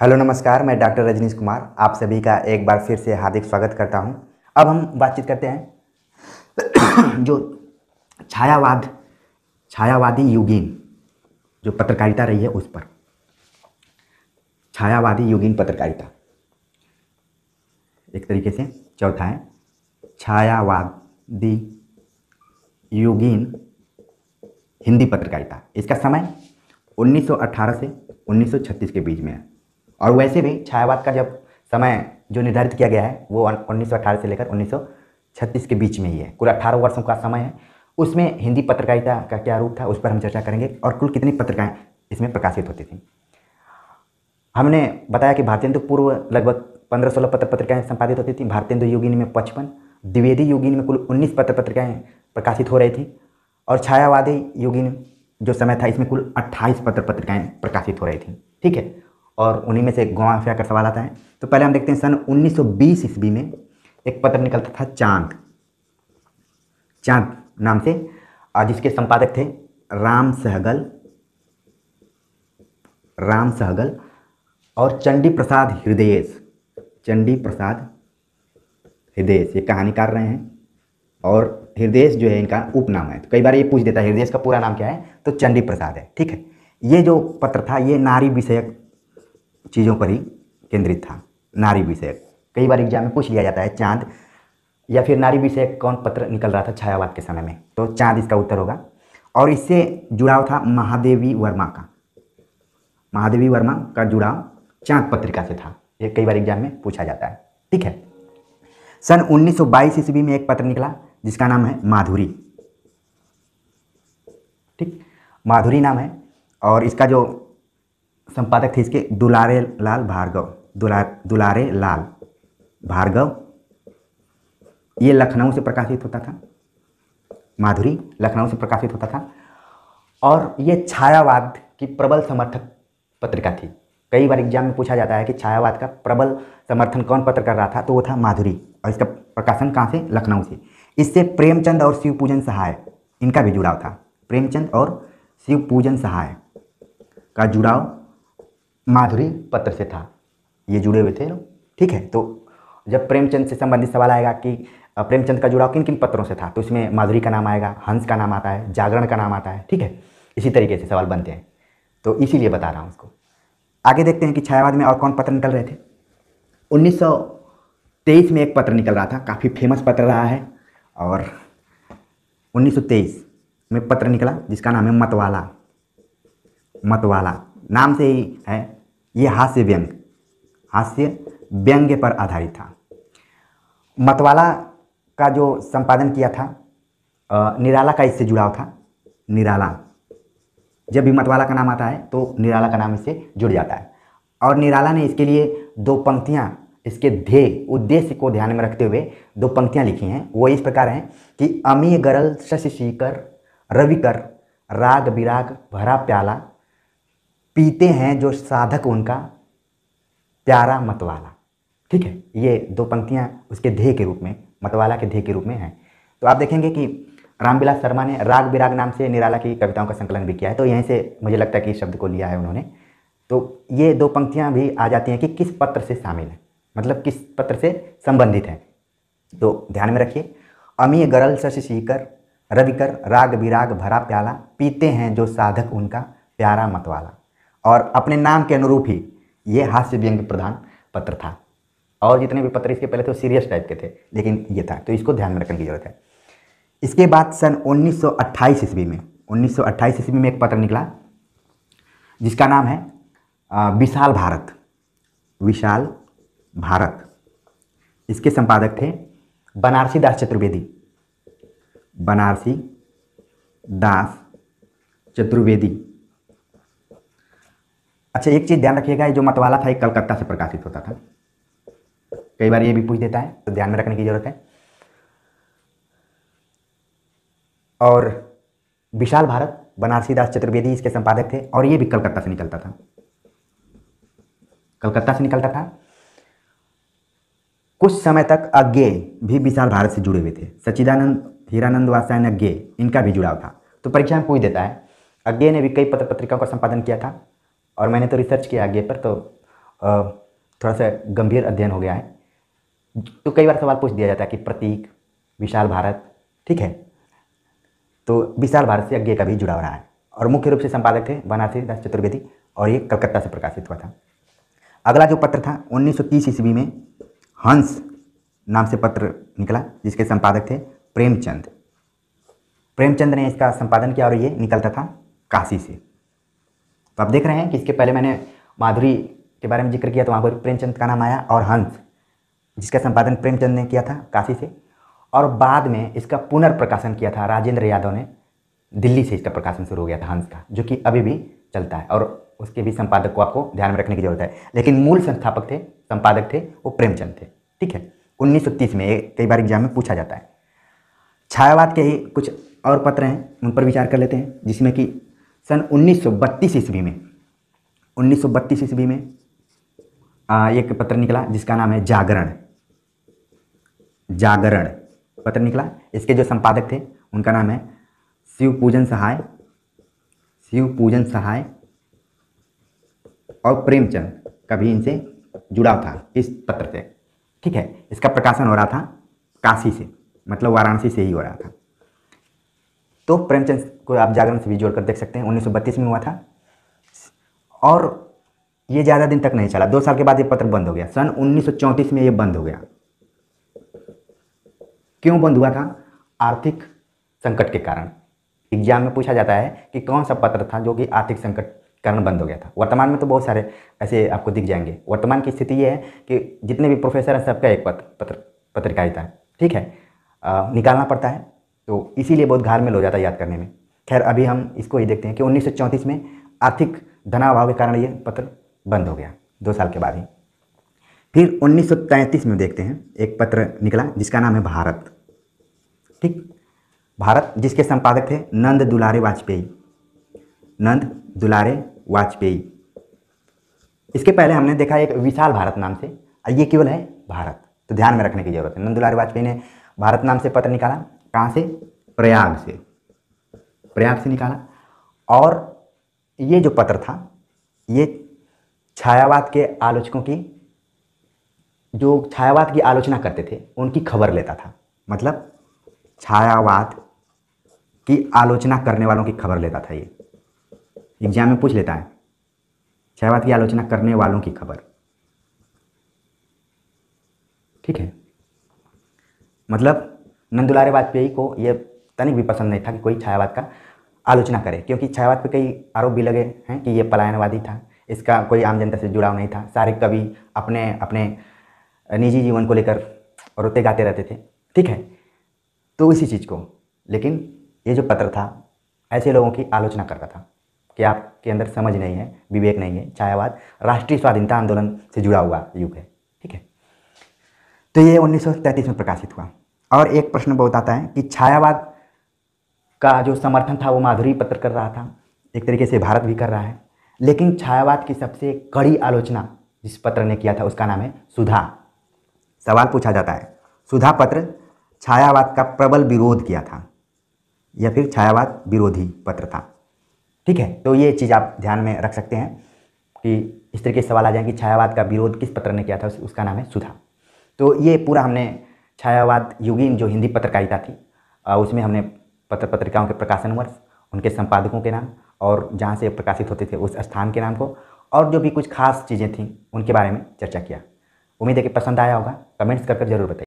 hello नमस्कार मैं doctor Rajneesh Kumar आप सभी का एक बार फिर से हार्दिक स्वागत करता हूं अब हम बातचीत करते हैं जो छायावाद छायावादी युगिन जो पत्रकारिता रही है उस पर छायावादी युगिन पत्रकारिता एक तरीके से चौथा है छायावादी युगिन हिंदी पत्रकारिता इसका समय 1918 से 1936 के बीच में है और वैसे भी छायावाद का जब समय जो निर्धारित किया गया है वो उन्नीस से लेकर उन्नीस छत्तीस के बीच में ही है कुल अट्ठारह वर्षों का समय है उसमें हिंदी पत्रकारिता का क्या रूप था उस पर हम चर्चा करेंगे और कुल कितनी पत्रिकाएँ इसमें प्रकाशित होती थी हमने बताया कि भारतेंदु पूर्व लगभग पंद्रह सोलह पत्र पत्रिकाएँ संपादित होती थी भारतेंदु युगिन में पचपन द्विवेदी युगिन में कुल उन्नीस पत्र पत्रिकाएँ प्रकाशित हो रही थी और छायावादी युगिन जो समय था इसमें कुल अट्ठाईस पत्र पत्रिकाएँ प्रकाशित हो रही थी ठीक है और उन्हीं में से गोवा अफेयर का सवाल आता है तो पहले हम देखते हैं सन 1920 ईस्वी में एक पत्र निकलता था चांद चांद नाम से और जिसके संपादक थे राम सहगल राम सहगल और चंडी प्रसाद हृदयेश चंडी प्रसाद हृदयेश ये कहानीकार रहे हैं और हृदयेश जो है इनका उपनाम है तो कई बार ये पूछ देता है हृदयेश का पूरा नाम क्या है तो चंडी प्रसाद है ठीक है ये जो पत्र था ये नारी विषयक चीज़ों पर ही केंद्रित था नारी विषयक कई बार एग्जाम में पूछ लिया जाता है चांद या फिर नारी विषयक कौन पत्र निकल रहा था छायावाद के समय में तो चांद इसका उत्तर होगा और इससे जुड़ाव था महादेवी वर्मा का महादेवी वर्मा का जुड़ाव चांद पत्रिका से था ये कई बार एग्जाम में पूछा जाता है ठीक है सन 1922 ईस्वी में एक पत्र निकला जिसका नाम है माधुरी ठीक माधुरी नाम है और इसका जो संपादक थे इसके दुलारे लाल भार्गव दुला दुलारे लाल भार्गव ये लखनऊ से प्रकाशित होता था माधुरी लखनऊ से प्रकाशित होता था और ये छायावाद की प्रबल समर्थक पत्रिका थी कई बार एग्जाम में पूछा जाता है कि छायावाद का प्रबल समर्थन कौन पत्र कर रहा था तो वो था माधुरी और इसका प्रकाशन कहाँ से लखनऊ से इससे प्रेमचंद और शिव पूजन सहाय इनका भी जुड़ाव था प्रेमचंद और शिव पूजन सहाय का जुड़ाव माधुरी पत्र से था ये जुड़े हुए थे लोग ठीक है तो जब प्रेमचंद से संबंधित सवाल आएगा कि प्रेमचंद का जुड़ाव किन किन पत्रों से था तो इसमें माधुरी का नाम आएगा हंस का नाम आता है जागरण का नाम आता है ठीक है इसी तरीके से सवाल बनते हैं तो इसीलिए बता रहा हूँ उसको आगे देखते हैं कि छायावाद में और कौन पत्र निकल रहे थे 1923 में एक पत्र निकल रहा था काफ़ी फेमस पत्र रहा है और 1923 में पत्र निकला जिसका नाम है मतवाला मतवाला नाम से ही है ये हास्य व्यंग हास्य व्यंग्य पर आधारित था मतवाला का जो संपादन किया था निराला का इससे जुड़ाव था निराला जब भी मतवाला का नाम आता है तो निराला का नाम इससे जुड़ जाता है और निराला ने इसके लिए दो पंक्तियाँ इसके ध्येय उद्देश्य को ध्यान में रखते हुए दो पंक्तियाँ लिखी हैं वो इस प्रकार हैं कि अमी गरल शशि शिकर रविकर राग विराग भरा प्याला पीते हैं जो साधक उनका प्यारा मतवाला ठीक है ये दो पंक्तियाँ उसके ध्येय के रूप में मतवाला के ध्येय के रूप में हैं तो आप देखेंगे कि रामविलास शर्मा ने राग विराग नाम से निराला की कविताओं का संकलन भी किया है तो यहीं से मुझे लगता है कि इस शब्द को लिया है उन्होंने तो ये दो पंक्तियाँ भी आ जाती हैं कि किस पत्र से शामिल है मतलब किस पत्र से संबंधित है तो ध्यान में रखिए अमीय गरल शशि सीकर रविकर राग विराग भरा प्याला पीते हैं जो साधक उनका प्यारा मतवाला और अपने नाम के अनुरूप ही ये हास्य व्यंग प्रधान पत्र था और जितने भी पत्र इसके पहले थे वो सीरियस टाइप के थे लेकिन ये था तो इसको ध्यान में रखने की ज़रूरत है इसके बाद सन 1928 ईस्वी में 1928 ईस्वी में एक पत्र निकला जिसका नाम है विशाल भारत विशाल भारत इसके संपादक थे बनारसी दास चतुर्वेदी बनारसी दास चतुर्वेदी अच्छा एक चीज़ ध्यान रखिएगा जो मतवाला था कलकत्ता से प्रकाशित होता था कई बार ये भी पूछ देता है तो ध्यान में रखने की ज़रूरत है और विशाल भारत बनारसी दास चतुर्वेदी इसके संपादक थे और ये भी कलकत्ता से निकलता था कलकत्ता से निकलता था कुछ समय तक अज्ञे भी विशाल भारत से जुड़े हुए थे सच्चिदानंद हीरानंद वासायन अज्ञे इनका भी जुड़ाव था तो परीक्षा में पूछ देता है अज्ञे ने भी कई पत्र पत्रिकाओं का संपादन किया था और मैंने तो रिसर्च किया आगे पर तो थोड़ा सा गंभीर अध्ययन हो गया है तो कई बार सवाल पूछ दिया जाता है कि प्रतीक विशाल भारत ठीक है तो विशाल भारत से अज्ञे का भी जुड़ा रहा है और मुख्य रूप से संपादक थे बनासी दास चतुर्वेदी और ये कलकत्ता से प्रकाशित हुआ था अगला जो पत्र था 1930 ईस्वी में हंस नाम से पत्र निकला जिसके संपादक थे प्रेमचंद प्रेमचंद ने इसका संपादन किया और ये निकलता था काशी से तो आप देख रहे हैं कि इसके पहले मैंने माधुरी के बारे में जिक्र किया तो वहाँ पर प्रेमचंद का नाम आया और हंस जिसका संपादन प्रेमचंद ने किया था काशी से और बाद में इसका पुनर्प्रकाशन किया था राजेंद्र यादव ने दिल्ली से इसका प्रकाशन शुरू हो गया था हंस का जो कि अभी भी चलता है और उसके भी संपादक को आपको ध्यान में रखने की जरूरत है लेकिन मूल संस्थापक थे संपादक थे वो प्रेमचंद थे ठीक है 1930 में कई बार एग्जाम में पूछा जाता है छायावाद के ही कुछ और पत्र हैं उन पर विचार कर लेते हैं जिसमें कि सन 1932 ईस्वी में 1932 ईस्वी में आ, एक पत्र निकला जिसका नाम है जागरण जागरण पत्र निकला इसके जो संपादक थे उनका नाम है शिव पूजन सहाय शिव पूजन सहाय और प्रेमचंद का भी इनसे जुड़ा था इस पत्र से ठीक है इसका प्रकाशन हो रहा था काशी से मतलब वाराणसी से ही हो रहा था तो प्रेमचंद को आप जागरण से भी जोड़कर देख सकते हैं उन्नीस में हुआ था और ये ज़्यादा दिन तक नहीं चला दो साल के बाद ये पत्र बंद हो गया सन उन्नीस में ये बंद हो गया क्यों बंद हुआ था आर्थिक संकट के कारण एग्जाम में पूछा जाता है कि कौन सा पत्र था जो कि आर्थिक संकट कारण बंद हो गया था वर्तमान में तो बहुत सारे ऐसे आपको दिख जाएंगे वर्तमान की स्थिति ये है कि जितने भी प्रोफेसर हैं सबका एक पत्र पत्र पत्रकारिता है ठीक है आ, निकालना पड़ता है तो इसीलिए बहुत घाल में हो जाता है याद करने में खैर अभी हम इसको ही देखते हैं कि उन्नीस में आर्थिक धनाभाव के कारण ये पत्र बंद हो गया दो साल के बाद ही फिर उन्नीस में देखते हैं एक पत्र निकला जिसका नाम है भारत ठीक भारत जिसके संपादक थे नंद दुलारे वाजपेयी नंद दुलारे वाजपेयी इसके पहले हमने देखा एक विशाल भारत नाम से और ये केवल है भारत तो ध्यान में रखने की जरूरत है नंद दुलारे वाजपेयी ने भारत नाम से पत्र निकाला कहाँ से प्रयाग से प्रयाग से निकाला और ये जो पत्र था ये छायावाद के आलोचकों की जो छायावाद की आलोचना करते थे उनकी खबर लेता था मतलब छायावाद की आलोचना करने वालों की खबर लेता था ये एग्जाम में पूछ लेता है छायावाद की आलोचना करने वालों की खबर ठीक है मतलब नंदुलारे वाजपेयी को ये तनिक भी पसंद नहीं था कि कोई छायावाद का आलोचना करे क्योंकि छायावाद पर कई आरोप भी लगे हैं कि ये पलायनवादी था इसका कोई आम जनता से जुड़ाव नहीं था सारे कवि अपने अपने निजी जीवन को लेकर रोते गाते रहते थे ठीक है तो इसी चीज़ को लेकिन ये जो पत्र था ऐसे लोगों की आलोचना करता था कि आपके अंदर समझ नहीं है विवेक नहीं है छायावाद राष्ट्रीय स्वाधीनता आंदोलन से जुड़ा हुआ युग है ठीक है तो ये 1933 में प्रकाशित हुआ और एक प्रश्न बहुत आता है कि छायावाद का जो समर्थन था वो माधुरी पत्र कर रहा था एक तरीके से भारत भी कर रहा है लेकिन छायावाद की सबसे कड़ी आलोचना जिस पत्र ने किया था उसका नाम है सुधा सवाल पूछा जाता है सुधा पत्र छायावाद का प्रबल विरोध किया था या फिर छायावाद विरोधी पत्र था ठीक है तो ये चीज़ आप ध्यान में रख सकते हैं कि इस तरीके से सवाल आ जाए कि छायावाद का विरोध किस पत्र ने किया था उसका नाम है सुधा तो ये पूरा हमने छायावाद युगीन जो हिंदी पत्रकारिता थी उसमें हमने पत्र पत्रिकाओं के प्रकाशन वर्ष उनके संपादकों के नाम और जहाँ से प्रकाशित होते थे उस स्थान के नाम को और जो भी कुछ खास चीज़ें थीं उनके बारे में चर्चा किया उम्मीद है कि पसंद आया होगा कमेंट्स कर कर जरूर बताइए